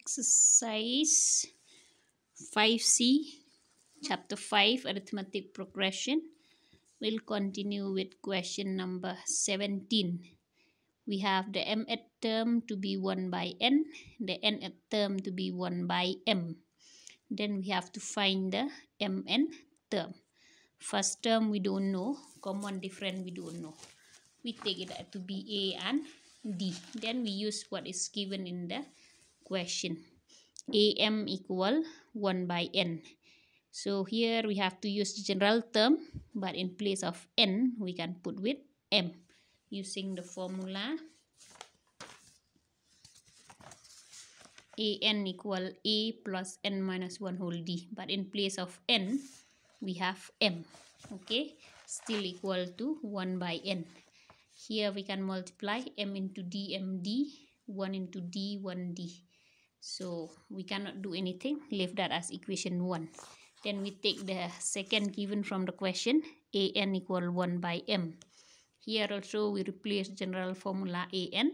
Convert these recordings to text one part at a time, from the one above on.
exercise 5c chapter 5 arithmetic progression we'll continue with question number 17 we have the mth term to be 1 by n the nth term to be 1 by m then we have to find the mn term first term we don't know common different we don't know we take it to be a and d then we use what is given in the question am equal 1 by n so here we have to use the general term but in place of n we can put with m using the formula an equal a plus n minus 1 whole d but in place of n we have m okay still equal to 1 by n here we can multiply m into d m d 1 into d 1 d so we cannot do anything leave that as equation 1 then we take the second given from the question an equal 1 by m here also we replace general formula an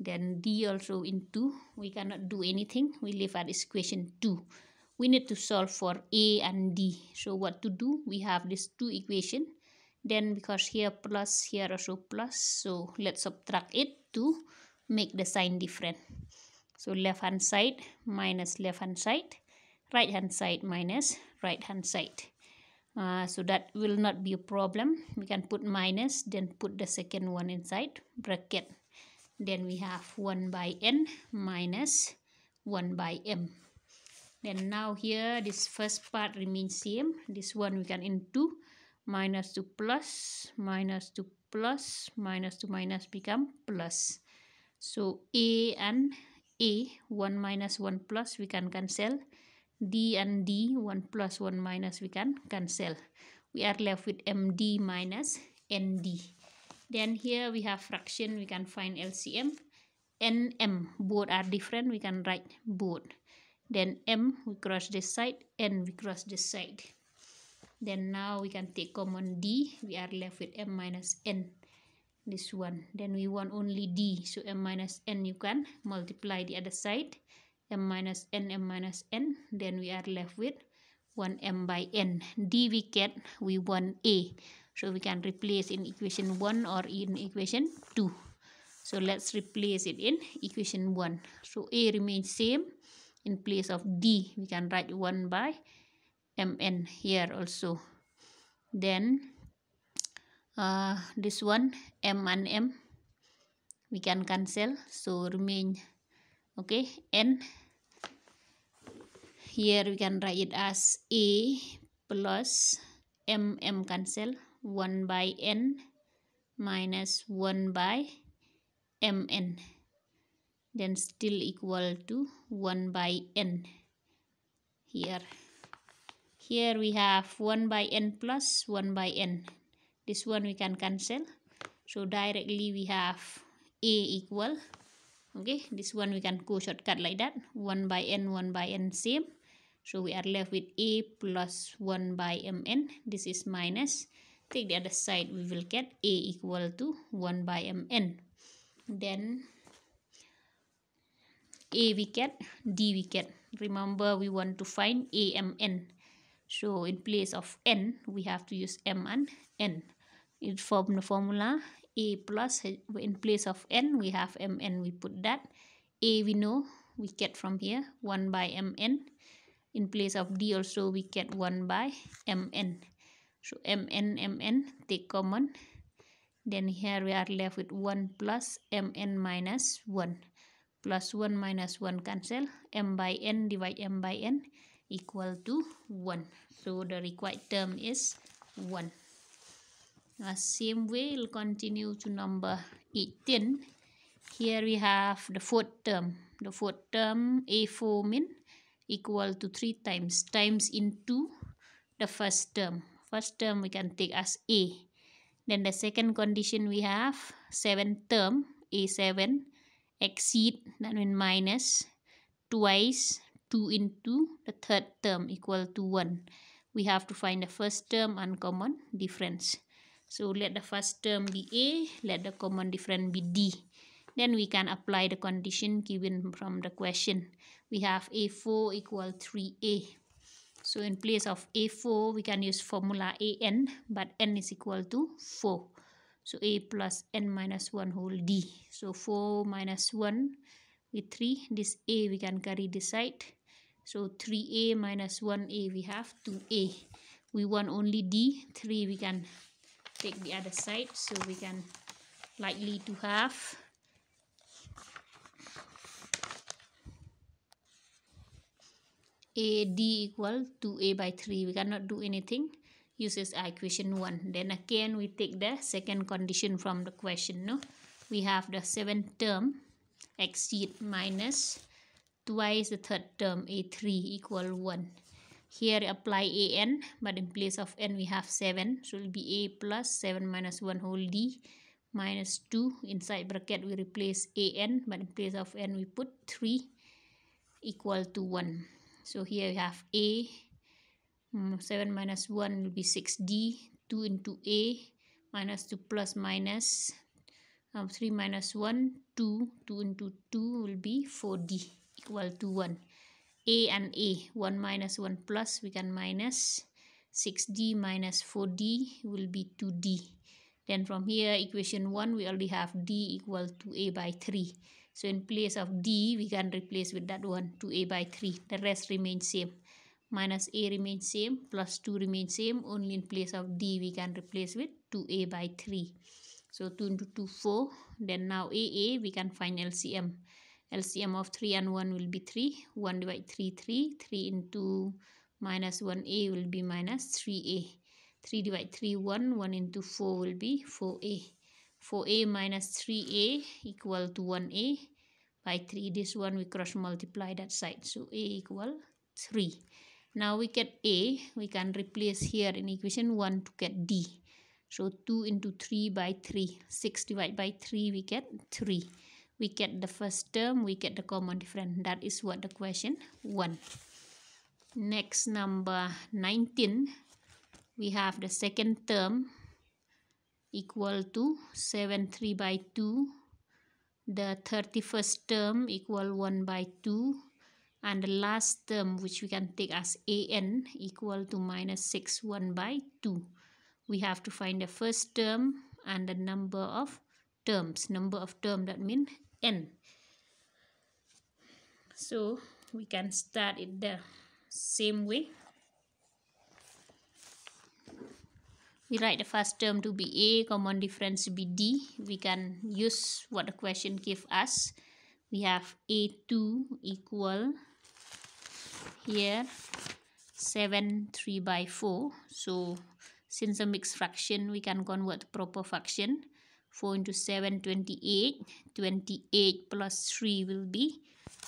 then d also in 2 we cannot do anything we leave at equation 2 we need to solve for a and d so what to do we have these two equation then because here plus here also plus so let's subtract it to make the sign different so left hand side minus left hand side, right hand side minus right hand side. Uh, so that will not be a problem. We can put minus, then put the second one inside bracket. Then we have 1 by n minus 1 by m. Then now here, this first part remains same. This one we can into minus to plus, minus to plus, minus to minus become plus. So A and a 1 minus 1 plus we can cancel d and d 1 plus 1 minus we can cancel we are left with md minus nd then here we have fraction we can find lcm and m both are different we can write both then m we cross this side n we cross this side then now we can take common d we are left with m minus n this one then we want only d so m minus n you can multiply the other side m minus n m minus n then we are left with 1 m by n d we get we want a so we can replace in equation 1 or in equation 2 so let's replace it in equation 1 so a remains same in place of d we can write 1 by mn here also then uh, this one m and m we can cancel so remain okay n here we can write it as a plus m m cancel 1 by n minus 1 by M N then still equal to 1 by n here here we have 1 by n plus 1 by n this one we can cancel so directly we have a equal okay this one we can go shortcut like that 1 by n 1 by n same so we are left with a plus 1 by mn this is minus take the other side we will get a equal to 1 by mn then a we get d we get remember we want to find amn so in place of n, we have to use m and n. It from the formula a plus, eh, in place of n, we have mn, we put that. a we know, we get from here, 1 by mn. In place of d also, we get 1 by mn. So m n m n take common. Then here we are left with 1 plus mn minus 1. Plus 1 minus 1 cancel. m by n divide m by n equal to 1 so the required term is 1 uh, same way we'll continue to number 18 here we have the fourth term the fourth term a4 min equal to 3 times times into the first term first term we can take as a then the second condition we have seventh term a7 exceed that means minus twice 2 into the third term equal to 1. We have to find the first term and common difference. So let the first term be A, let the common difference be D. Then we can apply the condition given from the question. We have A4 equal 3A. So in place of A4, we can use formula AN, but N is equal to 4. So A plus N minus 1 whole D. So 4 minus 1 with 3. This A we can carry this side so 3a minus 1a we have 2a we want only d 3 we can take the other side so we can likely to have a d equal to a by 3 we cannot do anything uses equation 1 then again we take the second condition from the question no we have the seventh term exceed minus twice the third term a3 equal 1 here apply a n but in place of n we have 7 so it will be a plus 7 minus 1 whole d minus 2 inside bracket we replace a n but in place of n we put 3 equal to 1 so here we have a mm, 7 minus 1 will be 6d 2 into a minus 2 plus minus, um, 3 minus 1 2 2 into 2 will be 4d equal to 1 a and a 1 minus 1 plus we can minus 6d minus 4d will be 2d then from here equation 1 we already have d equal to a by 3 so in place of d we can replace with that one 2a by 3 the rest remains same minus a remains same plus 2 remains same only in place of d we can replace with 2a by 3 so 2 into 2 4 then now aa we can find lcm LCM of 3 and 1 will be 3. 1 divided 3, 3. 3 into minus 1a will be minus 3a. 3 divided 3, 1. 1 into 4 will be 4a. 4a minus 3a equal to 1a. By 3, this one we cross multiply that side. So a equal 3. Now we get a. We can replace here in equation 1 to get d. So 2 into 3 by 3. 6 divided by 3 we get 3 we get the first term, we get the common difference. That is what the question 1. Next number 19, we have the second term equal to seven three by 2. The 31st term equal 1 by 2. And the last term which we can take as an equal to minus 6 1 by 2. We have to find the first term and the number of terms number of term that means n so we can start it the same way we write the first term to be a common difference be d we can use what the question give us we have a2 equal here 7 3 by 4 so since a mixed fraction we can convert proper fraction 4 into 7 28 28 plus 3 will be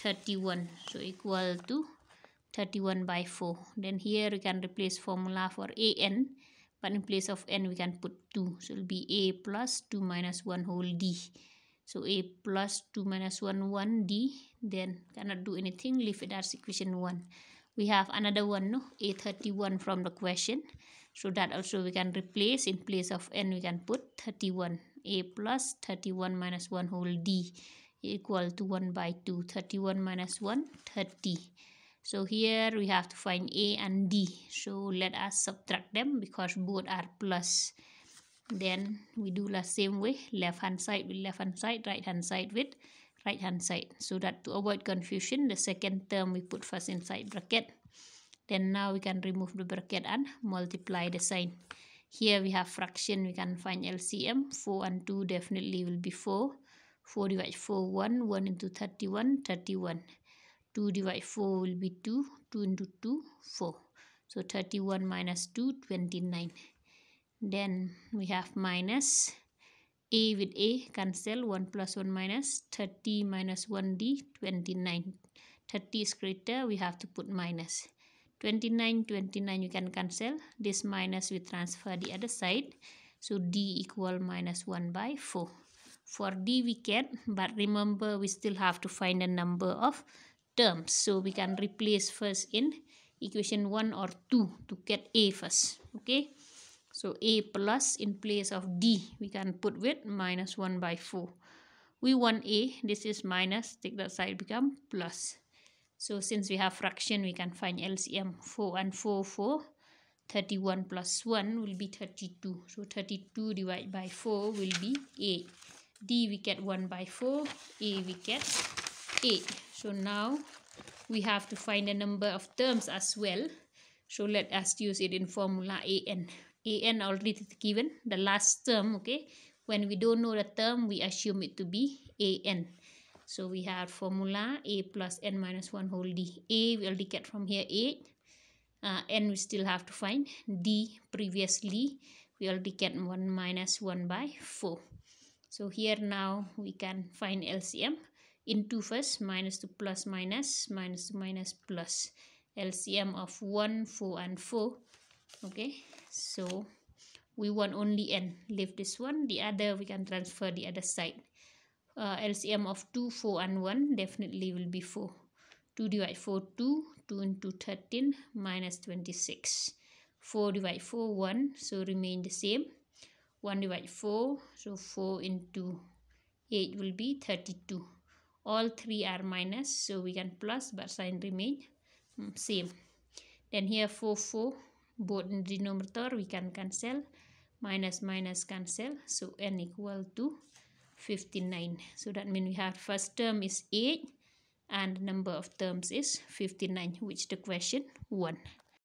31 so equal to 31 by 4 then here we can replace formula for an but in place of n we can put 2 so it'll be a plus 2 minus 1 whole d so a plus 2 minus 1 1 d then cannot do anything leave it as equation 1 we have another one no a 31 from the question so that also we can replace in place of n we can put 31 a plus 31 minus 1 whole d equal to 1 by 2 31 minus 1 30 so here we have to find a and d so let us subtract them because both are plus then we do the same way left hand side with left hand side right hand side with right hand side so that to avoid confusion the second term we put first inside bracket then now we can remove the bracket and multiply the sign here we have fraction, we can find LCM. 4 and 2 definitely will be 4. 4 divided 4, 1. 1 into 31, 31. 2 divided 4 will be 2. 2 into 2, 4. So 31 minus 2, 29. Then we have minus a with a cancel 1 plus 1 minus 30 minus 1d 29 30 is greater we have to put minus 29 29 you can cancel this minus we transfer the other side so d equal minus 1 by 4 for d we can but remember we still have to find a number of terms so we can replace first in equation 1 or 2 to get a first okay so a plus in place of d we can put with minus 1 by 4 we want a this is minus take that side become plus so since we have fraction, we can find LCM 4 and 4, 4. 31 plus 1 will be 32. So 32 divided by 4 will be 8. D we get 1 by 4. A we get 8. So now we have to find the number of terms as well. So let us use it in formula AN. AN already given, the last term, okay? When we don't know the term, we assume it to be AN. So we had formula a plus n minus 1 whole d. a we already get from here a. Uh, n we still have to find. d previously we already get 1 minus 1 by 4. So here now we can find LCM into first minus to plus minus minus to minus plus LCM of 1, 4 and 4. Okay, so we want only n. Leave this one. The other we can transfer the other side uh, LCM of 2, 4 and 1 definitely will be 4. 2 divided 4, 2. 2 into 13 minus 26. 4 divided 4, 1. So remain the same. 1 divided 4. So 4 into 8 will be 32. All 3 are minus. So we can plus but sign remain mm, same. Then here 4, 4. Both in denominator we can cancel. Minus minus cancel. So n equal to 59 so that means we have first term is 8 and number of terms is 59 which the question 1